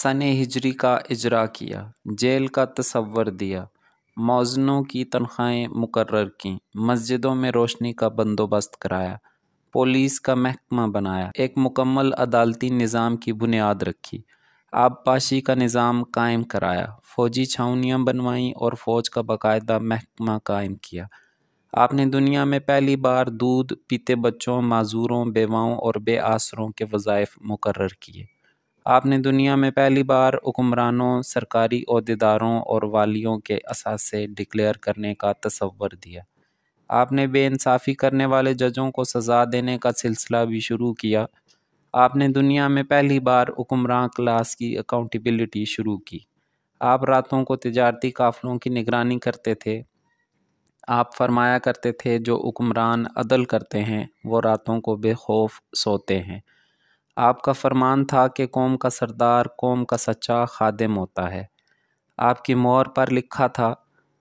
सन हिजरी का इजरा किया जेल का तसवर दिया मौजनों की तनख्वाहें मुकर की मस्जिदों में रोशनी का बंदोबस्त कराया पुलिस का महकमा बनाया एक मुकम्मल अदालती निज़ाम की बुनियाद रखी आबपाशी का निज़ाम कायम कराया फ़ौजी छावनियाँ बनवाईं और फ़ौज का बाकायदा महकमा कायम किया आपने दुनिया में पहली बार दूध पीते बच्चों माजूरों बेवाओं और बेआसरों के वज़ायफ़ मुकर किए आपने दुनिया में पहली बार हुक्मरानों सरकारी अहदेदारों और वालियों के असासे डिक्लेयर करने का तस्वर दिया आपने बेानसाफ़ी करने वाले जजों को सज़ा देने का सिलसिला भी शुरू किया आपने दुनिया में पहली बार हुक्मरान क्लास की अकाउंटेबिलिटी शुरू की आप रातों को तजारती काफ़लों की निगरानी करते थे आप फरमाया करते थे जो हुक्मरान अदल करते हैं वो रातों को बेखौफ सोते हैं आपका फरमान था कि कौम का सरदार कौम का सच्चा खादम होता है आपकी मोहर पर लिखा था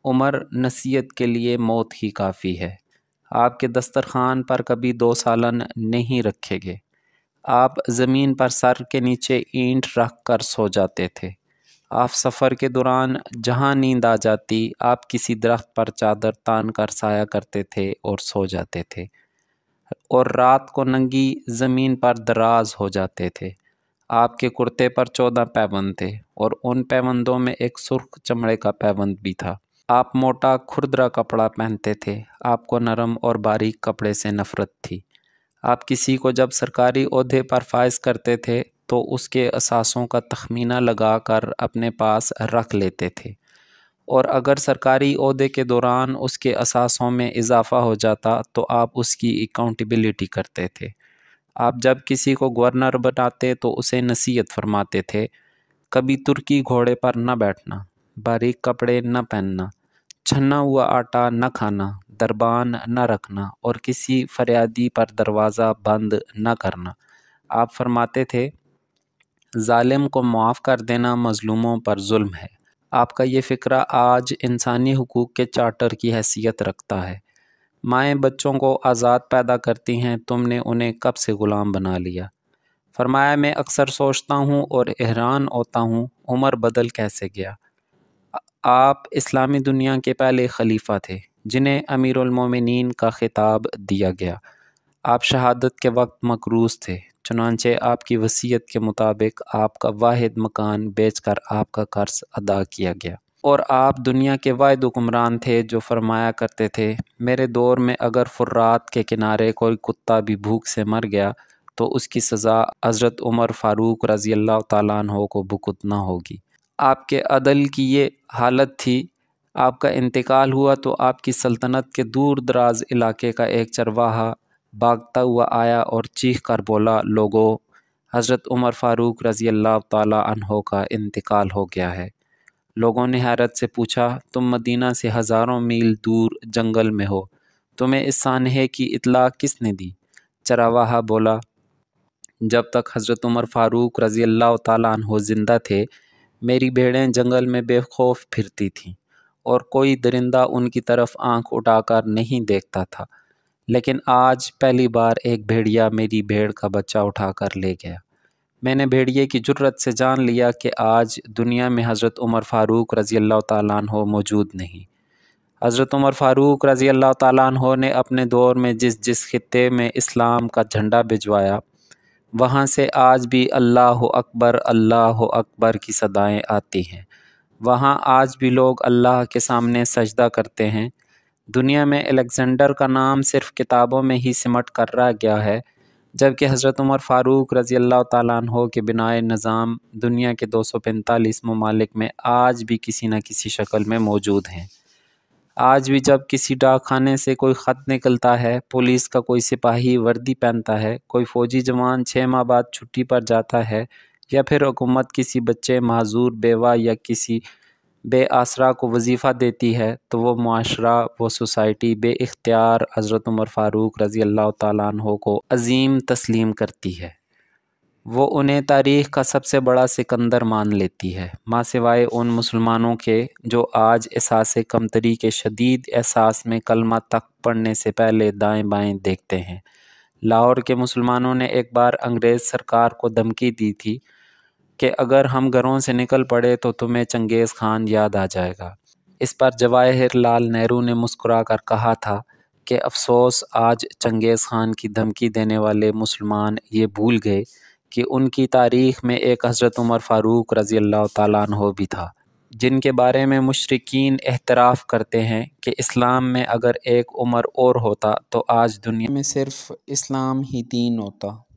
उमर नसीहत के लिए मौत ही काफ़ी है आपके दस्तरखान पर कभी दो सालन नहीं रखे गए आप ज़मीन पर सर के नीचे ईंट रख कर सो जाते थे आप सफ़र के दौरान जहाँ नींद आ जाती आप किसी दरख्त पर चादर तान कर साया करते थे और सो जाते थे और रात को नंगी ज़मीन पर दराज हो जाते थे आपके कुर्ते पर चौदह पैबंद थे और उन पैबंदों में एक सुर्ख चमड़े का पैबंद भी था आप मोटा खुरदरा कपड़ा पहनते थे आपको नरम और बारीक कपड़े से नफ़रत थी आप किसी को जब सरकारी अहदे पर फायज करते थे तो उसके असासों का तखमीना लगा कर अपने पास रख लेते थे और अगर सरकारी अहदे के दौरान उसके असासों में इजाफ़ा हो जाता तो आप उसकी अकाउंटेबिलिटी करते थे आप जब किसी को गवर्नर बनाते तो उसे नसीहत फरमाते थे कभी तुर्की घोड़े पर न बैठना बारीक कपड़े न पहनना छन्ना हुआ आटा न खाना दरबान न रखना और किसी फरियादी पर दरवाज़ा बंद न करना आप फरमाते थे ालिम को माफ़ कर देना मज़लूमों पर जुल्म है आपका ये फ़िक्रा आज इंसानी हकूक़ के चार्टर की हैसियत रखता है माएँ बच्चों को आज़ाद पैदा करती हैं तुमने उन्हें कब से ग़ुलाम बना लिया फरमाया मैं अक्सर सोचता हूँ और हैरान होता हूँ उम्र बदल कैसे गया आप इस्लामी दुनिया के पहले खलीफा थे जिन्हें अमीरमिन का ख़िताब दिया गया आप शहादत के वक्त मकरूज़ थे चुनानचे आपकी वसीयत के मुताबिक आपका वाद मकान बेच कर आपका कर्ज अदा किया गया और आप दुनिया के वाहिद हुकुमरान थे जो फरमाया करते थे मेरे दौर में अगर फुर्रात के किनारे कोई कुत्ता भी भूख से मर गया तो उसकी सज़ा हज़रत उमर फ़ारूक रज़ी अल्लाह तु को भुगतना होगी आपके अदल की ये हालत थी आपका इंतकाल हुआ तो आपकी सल्तनत के दूर दराज इलाके का एक चरवाहा भागता हुआ आया और चीख कर बोला लोगो हज़रत उमर फ़ारूक रज़ी अल्लाह तहो का इंतकाल हो गया है लोगों ने हैरत से पूछा तुम मदीना से हज़ारों मील दूर जंगल में हो तुम्हें इस सानहे की इतला किसने दी चरावाहा बोला जब तक हज़रत उमर फ़ारूक रज़ी अल्लाह तहो ज़िंदा थे मेरी भेड़ें जंगल में बेखौफ फिरती थीं और कोई दरिंदा उनकी तरफ आंख उठाकर नहीं देखता था लेकिन आज पहली बार एक भेड़िया मेरी भेड़ का बच्चा उठा कर ले गया मैंने भेड़िए की ज़रूरत से जान लिया कि आज दुनिया में हज़रत उमर फ़ारूक रज़ी अल्लाह तह मौजूद नहीं हज़रत उमर फ़ारूक रज़ी अल्लाह तहो ने अपने दौर में जिस जिस खत्े में इस्लाम का झंडा भिजवाया वहाँ से आज भी अल्लाह अकबर अल्लाह अकबर की सदाएँ आती हैं वहाँ आज भी लोग अल्लाह के सामने सजदा करते हैं दुनिया में अलेक्ज़ेंडर का नाम सिर्फ किताबों में ही सिमट कर रह गया है जबकि हज़रत उमर फ़ारूक रज़ी अल्लाह तहो के बिनाए निज़ाम दुनिया के दो सौ पैंतालीस ममालिक में आज भी किसी न किसी शक्ल में मौजूद हैं आज भी जब किसी डाक खाने से कोई ख़त निकलता है पुलिस का कोई सिपाही वर्दी पहनता है कोई फ़ौजी जवान छः माह बाद छुट्टी पर जाता है या फिर हुकूमत किसी बच्चे माजूर बेवा या किसी बेआसरा को वजीफ़ा देती है तो वो माशरा वो सोसाइटी बे इख्तियार हज़रत उमर फ़ारूक रज़ी अल्लाह तहों को अजीम तस्लीम करती है वो उन्हें तारीख़ का सबसे बड़ा सिकंदर मान लेती है माँ सिवाय उन मुसलमानों के जो आज एहसास कमतरी के शदीद एहसास में कलमा तक पढ़ने से पहले दाएँ बाएँ देखते हैं लाहौर के मुसलमानों ने एक बार अंग्रेज़ सरकार को धमकी दी थी कि अगर हम घरों से निकल पड़े तो तुम्हें चंगेज़ खान याद आ जाएगा इस पर जवाहिर लाल नेहरू ने मुस्कुरा कर कहा था कि अफसोस आज चंगेज़ खान की धमकी देने वाले मुसलमान ये भूल गए कि उनकी तारीख में एक हज़रत उमर फ़ारूक रज़ी अल्लाह तहो भी था जिनके बारे में मशरकिन एतराफ़ करते हैं कि इस्लाम में अगर एक उम्र और होता तो आज दुनिया में सिर्फ़ इस्लाम ही दीन होता